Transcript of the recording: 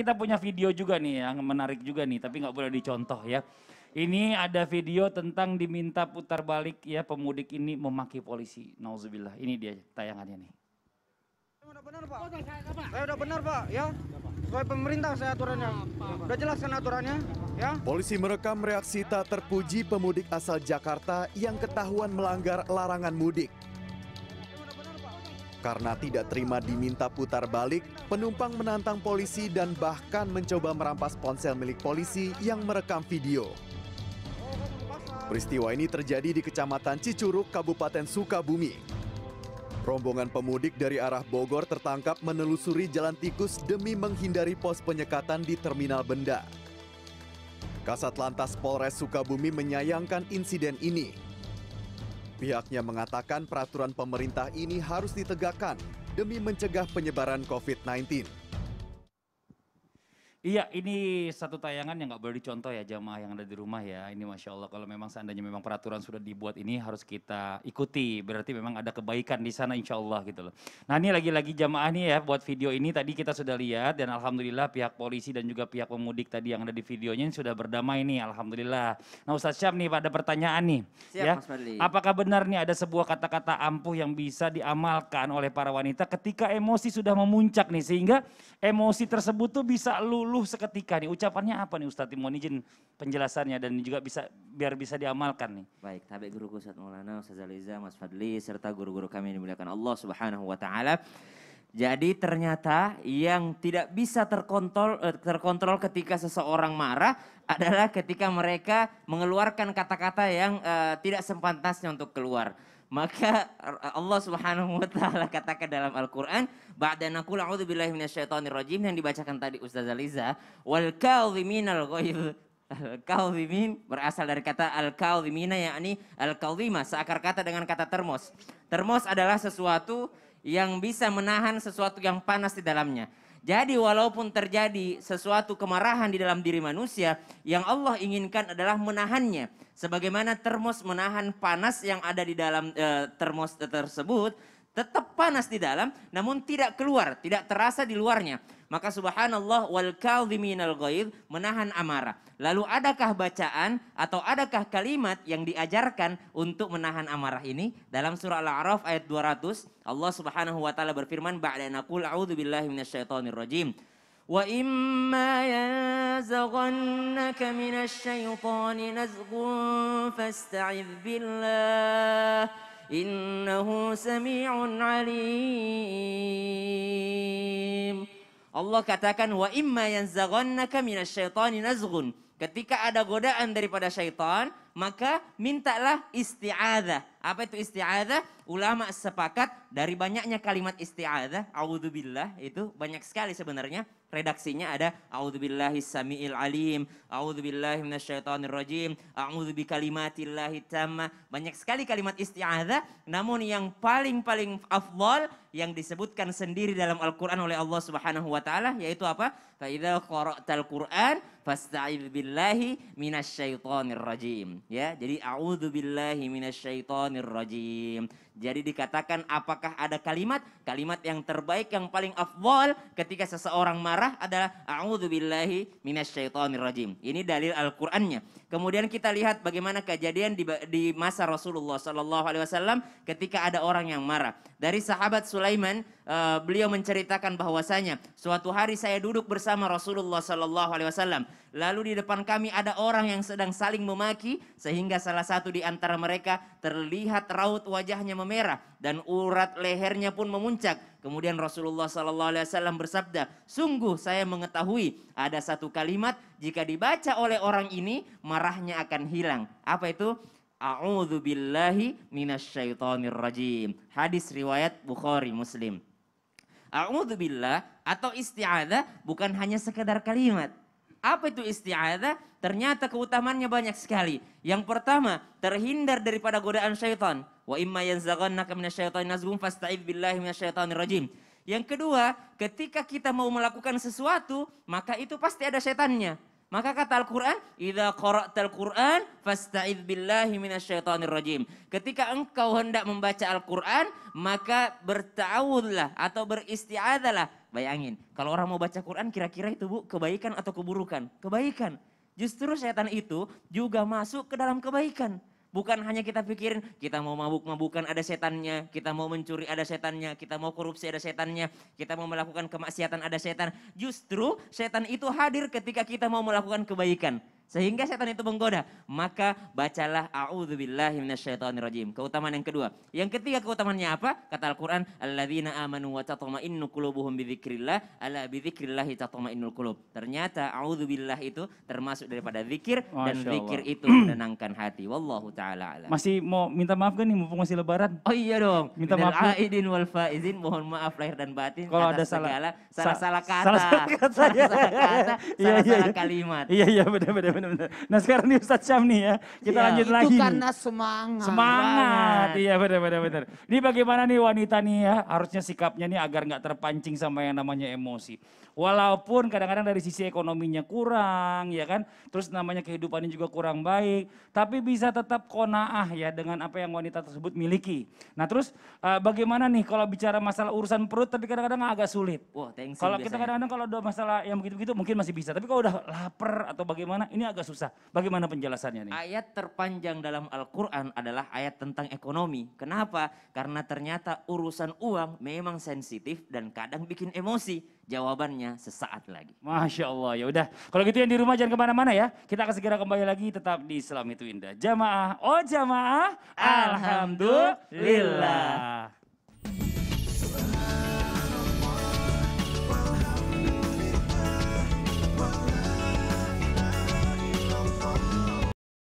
Kita punya video juga nih yang menarik juga nih, tapi nggak boleh dicontoh ya. Ini ada video tentang diminta putar balik ya pemudik ini memaki polisi. Nauzubillah. Ini dia tayangannya nih. Saya udah benar pak. Saya udah benar pak ya. Sesuai pemerintah saya aturannya. Udah jelas kan aturannya ya. Polisi merekam reaksi tak terpuji pemudik asal Jakarta yang ketahuan melanggar larangan mudik. Karena tidak terima diminta putar balik, penumpang menantang polisi dan bahkan mencoba merampas ponsel milik polisi yang merekam video. Peristiwa ini terjadi di Kecamatan Cicuruk, Kabupaten Sukabumi. Rombongan pemudik dari arah Bogor tertangkap menelusuri jalan tikus demi menghindari pos penyekatan di Terminal Benda. Kasat Lantas Polres Sukabumi menyayangkan insiden ini Pihaknya mengatakan peraturan pemerintah ini harus ditegakkan demi mencegah penyebaran COVID-19. Iya, ini satu tayangan yang nggak boleh dicontoh ya jamaah yang ada di rumah ya. Ini masya Allah kalau memang seandainya memang peraturan sudah dibuat ini harus kita ikuti. Berarti memang ada kebaikan di sana insya Allah gitu loh. Nah ini lagi-lagi jamaah nih ya buat video ini tadi kita sudah lihat dan alhamdulillah pihak polisi dan juga pihak pemudik tadi yang ada di videonya ini sudah berdamai nih alhamdulillah. Nah Ustaz Syam nih pada pertanyaan nih. Siap, ya. Mas Apakah benar nih ada sebuah kata-kata ampuh yang bisa diamalkan oleh para wanita ketika emosi sudah memuncak nih sehingga emosi tersebut tuh bisa lulu luluh seketika nih. Ucapannya apa nih Ustadz Timon? Izin penjelasannya dan juga bisa biar bisa diamalkan nih. Baik, tabik guru Ustaz Maulana, Ustaz Aliza, Mas Fadli, serta guru-guru kami yang dimuliakan Allah Subhanahu wa taala. Jadi ternyata yang tidak bisa terkontrol eh, terkontrol ketika seseorang marah adalah ketika mereka mengeluarkan kata-kata yang uh, tidak sepantasnya untuk keluar. Maka Allah Subhanahu wa taala katakan dalam Al-Qur'an, "Ba'da naqul a'udzu billahi minasyaitonir rajim" yang dibacakan tadi Ustaz Aliza, "wal kaudziminal ghaiz al berasal dari kata Al-Kaldimina yakni Al-Kaldima seakar kata dengan kata termos. Termos adalah sesuatu yang bisa menahan sesuatu yang panas di dalamnya. Jadi walaupun terjadi sesuatu kemarahan di dalam diri manusia, yang Allah inginkan adalah menahannya. Sebagaimana termos menahan panas yang ada di dalam e, termos tersebut, tetap panas di dalam namun tidak keluar, tidak terasa di luarnya. Maka subhanallah wal kalziminal ghaid menahan amarah. Lalu adakah bacaan atau adakah kalimat yang diajarkan untuk menahan amarah ini? Dalam surah Al-A'raf ayat 200 Allah Subhanahu wa taala berfirman ba'da naqul a'udzu billahi minasyaitonir rajim. Wa imma yanzaghannaka minasyaitani nazghun fasta'iz billah. Innahu samiun alim Allah katakan wa imma yanzaghannaka minasyaitani nazghun. Ketika ada godaan daripada syaitan, maka mintalah isti'adzah. Apa itu isti'adzah? Ulama sepakat dari banyaknya kalimat isti'adzah, audzubillah itu banyak sekali sebenarnya. Redaksinya ada auzubillahi samiil alim, audzubillahi minasyaitonir rajim, a'udzu tamma. Banyak sekali kalimat isti'adzah, namun yang paling-paling afdal yang disebutkan sendiri dalam Al-Qur'an oleh Allah Subhanahu wa taala yaitu apa? Fa idza qara'tal Qur'an Fasta'id billahi minasyaitonir rajim. Ya, jadi a'udzu billahi minasyaitonir rajim. Jadi dikatakan apakah ada kalimat? Kalimat yang terbaik yang paling afdol ketika seseorang marah adalah a'udzu billahi minasyaitonir rajim. Ini dalil Al-Qur'annya. Kemudian kita lihat bagaimana kejadian di, di masa Rasulullah sallallahu alaihi wasallam ketika ada orang yang marah. Dari sahabat Sulaiman, uh, beliau menceritakan bahwasanya suatu hari saya duduk bersama Rasulullah sallallahu alaihi wasallam Lalu di depan kami ada orang yang sedang saling memaki sehingga salah satu di antara mereka terlihat raut wajahnya memerah dan urat lehernya pun memuncak. Kemudian Rasulullah Sallallahu Alaihi Wasallam bersabda, sungguh saya mengetahui ada satu kalimat jika dibaca oleh orang ini marahnya akan hilang. Apa itu? A'udzu billahi minasyaitonir rajim. Hadis riwayat Bukhari Muslim. A'udzu billah atau isti'adzah bukan hanya sekedar kalimat, apa itu isti'adah? Ternyata keutamannya banyak sekali. Yang pertama, terhindar daripada godaan syaitan. Wa imma yanzaghannaka minasyaitani nazgum fasta'idz billahi minasyaitonir rajim. Yang kedua, ketika kita mau melakukan sesuatu, maka itu pasti ada setannya. Maka kata Al-Quran, Iza qara'tal Quran, fasta'id billahi minasyaitonir rajim. Ketika engkau hendak membaca Al-Quran, maka bertawudlah atau beristiadalah. Bayangin, kalau orang mau baca Quran kira-kira itu bu, kebaikan atau keburukan? Kebaikan. Justru setan itu juga masuk ke dalam kebaikan. Bukan hanya kita pikirin, kita mau mabuk-mabukan ada setannya, kita mau mencuri ada setannya, kita mau korupsi ada setannya, kita mau melakukan kemaksiatan ada setan. Justru setan itu hadir ketika kita mau melakukan kebaikan. Sehingga setan itu menggoda. Maka bacalah a'udzubillahi Keutamaan yang kedua. Yang ketiga keutamannya apa? Kata Al-Qur'an, alladzina amanu wa tatma'innu kulubuhum bidzikrillah, ala bidzikrillah tatma'innul kulub. Ternyata a'udzubillah itu termasuk daripada zikir dan zikir itu menenangkan hati. Wallahu taala Masih mau minta maaf kan nih mumpung masih lebaran? Oh iya dong. Minta maaf. Aidin wal faizin mohon maaf lahir dan batin Kalau ada salah, salah-salah kata. Salah-salah kata. Iya, iya, salah-salah kata, iya. salah kalimat. Iya iya benar benar benar-benar. Nah sekarang nih Ustadz Syam nih ya, kita ya, lanjut itu lagi. Itu karena semangat. Semangat, iya benar-benar. benar. Ini bagaimana nih wanita nih ya, harusnya sikapnya nih agar nggak terpancing sama yang namanya emosi. Walaupun kadang-kadang dari sisi ekonominya kurang ya kan, terus namanya kehidupannya juga kurang baik, tapi bisa tetap konaah ya dengan apa yang wanita tersebut miliki. Nah terus uh, bagaimana nih kalau bicara masalah urusan perut, tapi kadang-kadang agak sulit. Wah, ya kalau kita kadang-kadang kalau udah masalah yang begitu-begitu mungkin masih bisa, tapi kalau udah lapar atau bagaimana, ini agak susah. Bagaimana penjelasannya nih? Ayat terpanjang dalam Al-Quran adalah ayat tentang ekonomi. Kenapa? Karena ternyata urusan uang memang sensitif dan kadang bikin emosi. Jawabannya sesaat lagi. Masya Allah, ya udah. Kalau gitu yang di rumah jangan kemana-mana ya. Kita akan segera kembali lagi tetap di Islam itu indah. Jamaah, oh jamaah, Alhamdulillah.